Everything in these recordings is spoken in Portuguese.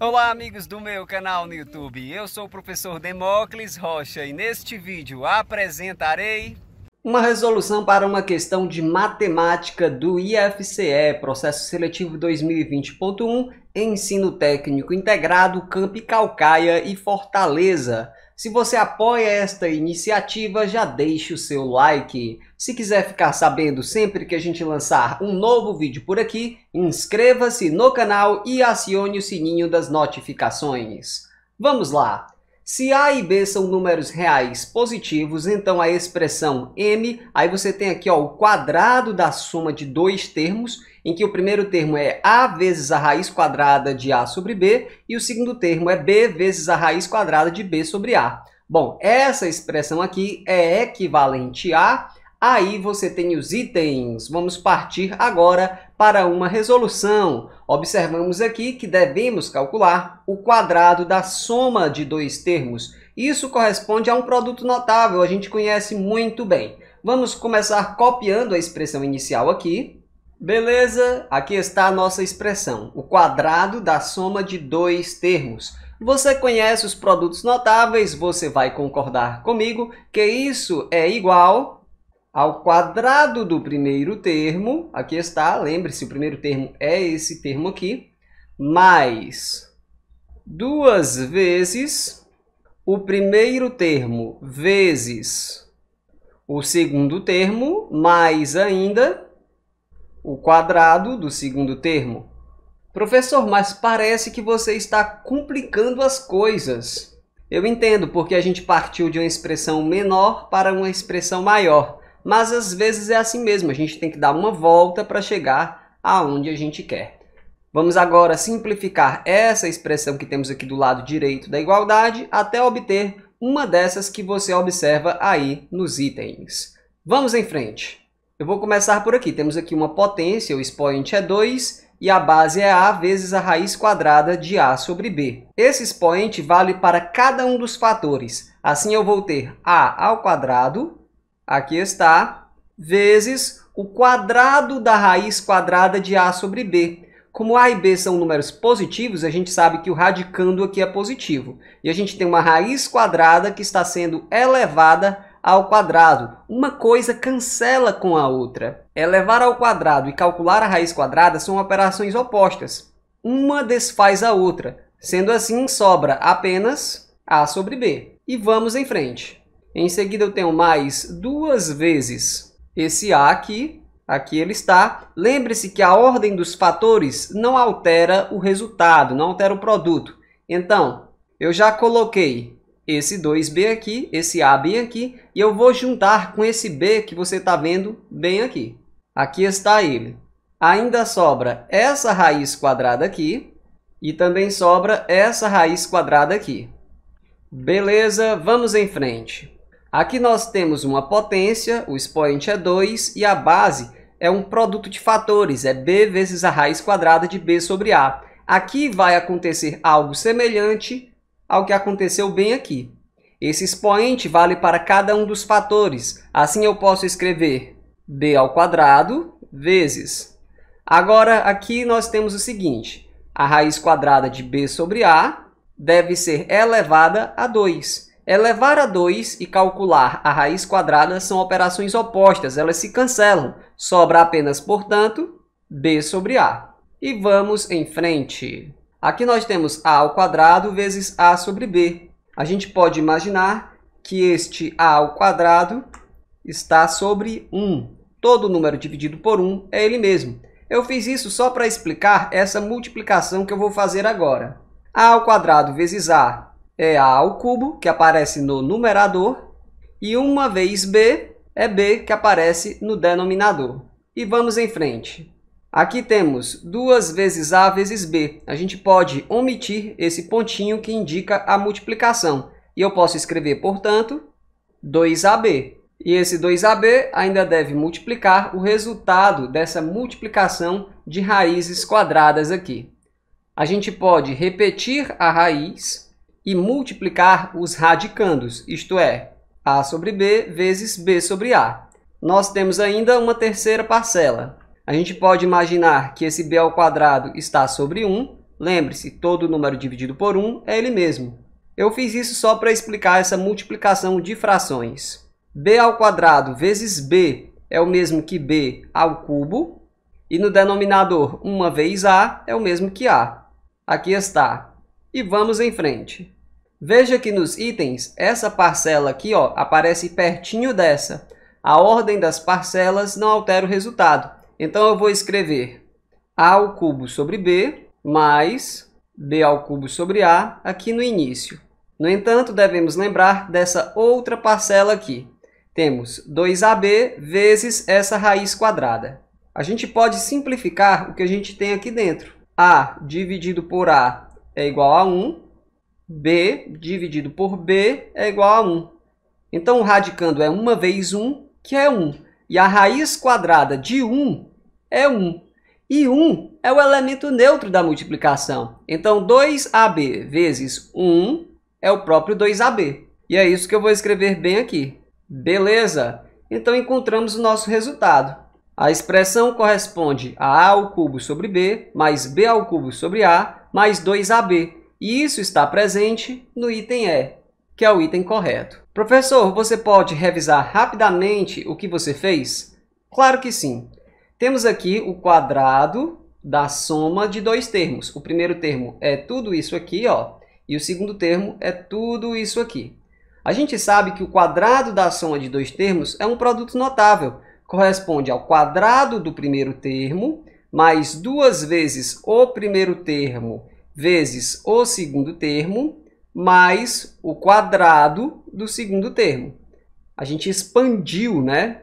Olá amigos do meu canal no YouTube, eu sou o professor Demócles Rocha e neste vídeo apresentarei uma resolução para uma questão de matemática do IFCE, processo seletivo 2020.1, ensino técnico integrado, Campi Calcaia e Fortaleza. Se você apoia esta iniciativa, já deixe o seu like. Se quiser ficar sabendo sempre que a gente lançar um novo vídeo por aqui, inscreva-se no canal e acione o sininho das notificações. Vamos lá! Se A e B são números reais positivos, então a expressão M, aí você tem aqui ó, o quadrado da soma de dois termos, em que o primeiro termo é A vezes a raiz quadrada de A sobre B, e o segundo termo é B vezes a raiz quadrada de B sobre A. Bom, essa expressão aqui é equivalente a... Aí você tem os itens. Vamos partir agora para uma resolução, observamos aqui que devemos calcular o quadrado da soma de dois termos. Isso corresponde a um produto notável, a gente conhece muito bem. Vamos começar copiando a expressão inicial aqui. Beleza, aqui está a nossa expressão, o quadrado da soma de dois termos. Você conhece os produtos notáveis, você vai concordar comigo que isso é igual ao quadrado do primeiro termo, aqui está, lembre-se, o primeiro termo é esse termo aqui, mais duas vezes o primeiro termo vezes o segundo termo, mais ainda o quadrado do segundo termo. Professor, mas parece que você está complicando as coisas. Eu entendo, porque a gente partiu de uma expressão menor para uma expressão maior mas às vezes é assim mesmo, a gente tem que dar uma volta para chegar aonde a gente quer. Vamos agora simplificar essa expressão que temos aqui do lado direito da igualdade até obter uma dessas que você observa aí nos itens. Vamos em frente. Eu vou começar por aqui. Temos aqui uma potência, o expoente é 2 e a base é A vezes a raiz quadrada de A sobre B. Esse expoente vale para cada um dos fatores. Assim eu vou ter A ao quadrado aqui está, vezes o quadrado da raiz quadrada de A sobre B. Como A e B são números positivos, a gente sabe que o radicando aqui é positivo. E a gente tem uma raiz quadrada que está sendo elevada ao quadrado. Uma coisa cancela com a outra. Elevar ao quadrado e calcular a raiz quadrada são operações opostas. Uma desfaz a outra. Sendo assim, sobra apenas A sobre B. E vamos em frente. Em seguida eu tenho mais duas vezes esse A aqui, aqui ele está. Lembre-se que a ordem dos fatores não altera o resultado, não altera o produto. Então, eu já coloquei esse 2B aqui, esse A bem aqui, e eu vou juntar com esse B que você está vendo bem aqui. Aqui está ele. Ainda sobra essa raiz quadrada aqui e também sobra essa raiz quadrada aqui. Beleza, vamos em frente. Aqui nós temos uma potência, o expoente é 2 e a base é um produto de fatores, é b vezes a raiz quadrada de b sobre a. Aqui vai acontecer algo semelhante ao que aconteceu bem aqui. Esse expoente vale para cada um dos fatores, assim eu posso escrever b ao quadrado vezes. Agora aqui nós temos o seguinte, a raiz quadrada de b sobre a deve ser elevada a 2. Elevar é a 2 e calcular a raiz quadrada são operações opostas, elas se cancelam. Sobra apenas, portanto, b sobre a. E vamos em frente. Aqui nós temos a ao quadrado vezes a sobre b. A gente pode imaginar que este a ao quadrado está sobre 1. Todo número dividido por 1 é ele mesmo. Eu fiz isso só para explicar essa multiplicação que eu vou fazer agora. a ao quadrado vezes a é A ao cubo, que aparece no numerador, e uma vez B é B, que aparece no denominador. E vamos em frente. Aqui temos 2 vezes A vezes B. A gente pode omitir esse pontinho que indica a multiplicação. E eu posso escrever, portanto, 2AB. E esse 2AB ainda deve multiplicar o resultado dessa multiplicação de raízes quadradas aqui. A gente pode repetir a raiz e multiplicar os radicandos, isto é, A sobre B vezes B sobre A. Nós temos ainda uma terceira parcela. A gente pode imaginar que esse b ao quadrado está sobre 1. Lembre-se, todo número dividido por 1 é ele mesmo. Eu fiz isso só para explicar essa multiplicação de frações. b ao quadrado vezes b é o mesmo que b ao cubo. E no denominador, uma vez a é o mesmo que a. Aqui está. E vamos em frente. Veja que nos itens, essa parcela aqui ó, aparece pertinho dessa. A ordem das parcelas não altera o resultado. Então eu vou escrever A ao cubo sobre B mais B ao cubo sobre A aqui no início. No entanto, devemos lembrar dessa outra parcela aqui. Temos 2AB vezes essa raiz quadrada. A gente pode simplificar o que a gente tem aqui dentro. A dividido por A é igual a 1 b dividido por b é igual a 1. Então, o radicando é 1 vezes 1, que é 1. E a raiz quadrada de 1 é 1. E 1 é o elemento neutro da multiplicação. Então, 2ab vezes 1 é o próprio 2ab. E é isso que eu vou escrever bem aqui. Beleza? Então, encontramos o nosso resultado. A expressão corresponde a a ao cubo sobre b, mais b ao cubo sobre a, mais 2ab, e isso está presente no item E, que é o item correto. Professor, você pode revisar rapidamente o que você fez? Claro que sim. Temos aqui o quadrado da soma de dois termos. O primeiro termo é tudo isso aqui, ó, e o segundo termo é tudo isso aqui. A gente sabe que o quadrado da soma de dois termos é um produto notável. Corresponde ao quadrado do primeiro termo, mais duas vezes o primeiro termo vezes o segundo termo mais o quadrado do segundo termo. A gente expandiu, né?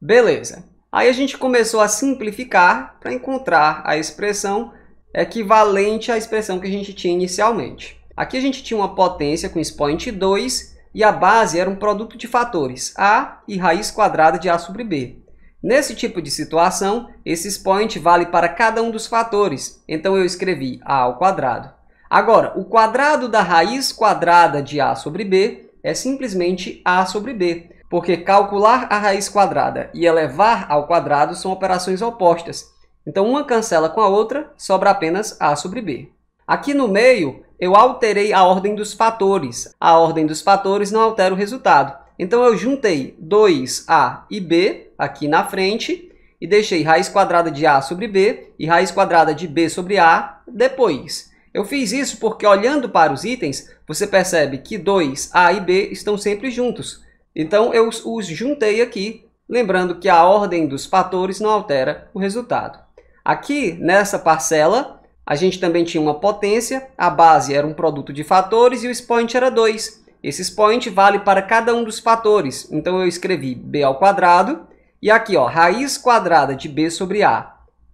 Beleza. Aí a gente começou a simplificar para encontrar a expressão equivalente à expressão que a gente tinha inicialmente. Aqui a gente tinha uma potência com expoente 2 e a base era um produto de fatores A e raiz quadrada de A sobre B. Nesse tipo de situação, esses point vale para cada um dos fatores, então eu escrevi a ao quadrado. Agora, o quadrado da raiz quadrada de a sobre b é simplesmente a sobre b, porque calcular a raiz quadrada e elevar ao quadrado são operações opostas. Então, uma cancela com a outra, sobra apenas a sobre b. Aqui no meio, eu alterei a ordem dos fatores. A ordem dos fatores não altera o resultado. Então eu juntei 2a e b aqui na frente e deixei raiz quadrada de a sobre b e raiz quadrada de b sobre a depois. Eu fiz isso porque olhando para os itens, você percebe que 2a e b estão sempre juntos. Então eu os juntei aqui, lembrando que a ordem dos fatores não altera o resultado. Aqui nessa parcela, a gente também tinha uma potência, a base era um produto de fatores e o expoente era 2. Esse expoente vale para cada um dos fatores. Então eu escrevi b ao quadrado e aqui, ó, raiz quadrada de b sobre a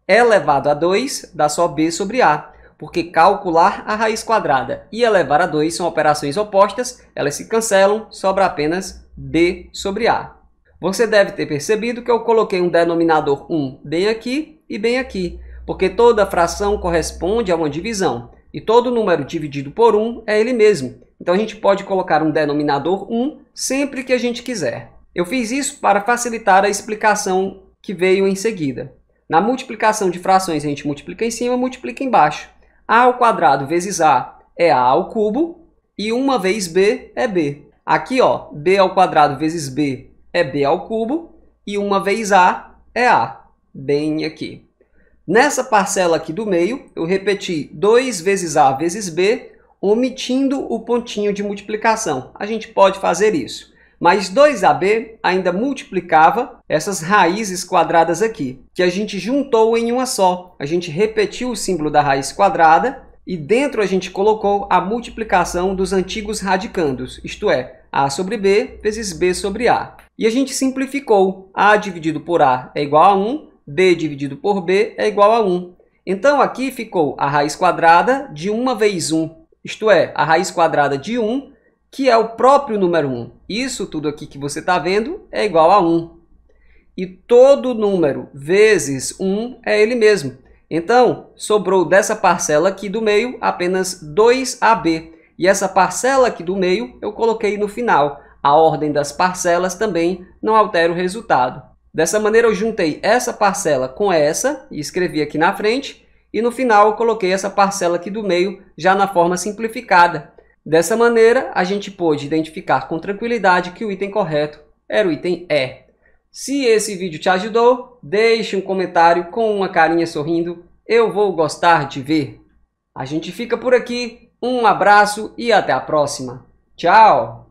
é elevado a 2 dá só b sobre a, porque calcular a raiz quadrada e elevar a 2 são operações opostas, elas se cancelam, sobra apenas b sobre a. Você deve ter percebido que eu coloquei um denominador 1 bem aqui e bem aqui, porque toda fração corresponde a uma divisão, e todo número dividido por 1 é ele mesmo. Então a gente pode colocar um denominador 1 sempre que a gente quiser. Eu fiz isso para facilitar a explicação que veio em seguida. Na multiplicação de frações a gente multiplica em cima, multiplica embaixo. A ao quadrado vezes A é A ao cubo e uma vez B é B. Aqui, ó, B ao quadrado vezes B é B ao cubo e uma vez A é A, bem aqui. Nessa parcela aqui do meio, eu repeti 2 vezes A vezes B omitindo o pontinho de multiplicação. A gente pode fazer isso. Mas 2ab ainda multiplicava essas raízes quadradas aqui, que a gente juntou em uma só. A gente repetiu o símbolo da raiz quadrada e dentro a gente colocou a multiplicação dos antigos radicandos, isto é, a sobre b vezes b sobre a. E a gente simplificou. a dividido por a é igual a 1, b dividido por b é igual a 1. Então aqui ficou a raiz quadrada de 1 vezes 1, isto é, a raiz quadrada de 1, que é o próprio número 1. Isso tudo aqui que você está vendo é igual a 1. E todo número vezes 1 é ele mesmo. Então, sobrou dessa parcela aqui do meio apenas 2AB. E essa parcela aqui do meio eu coloquei no final. A ordem das parcelas também não altera o resultado. Dessa maneira, eu juntei essa parcela com essa e escrevi aqui na frente e no final eu coloquei essa parcela aqui do meio já na forma simplificada. Dessa maneira, a gente pôde identificar com tranquilidade que o item correto era o item E. Se esse vídeo te ajudou, deixe um comentário com uma carinha sorrindo. Eu vou gostar de ver. A gente fica por aqui. Um abraço e até a próxima. Tchau!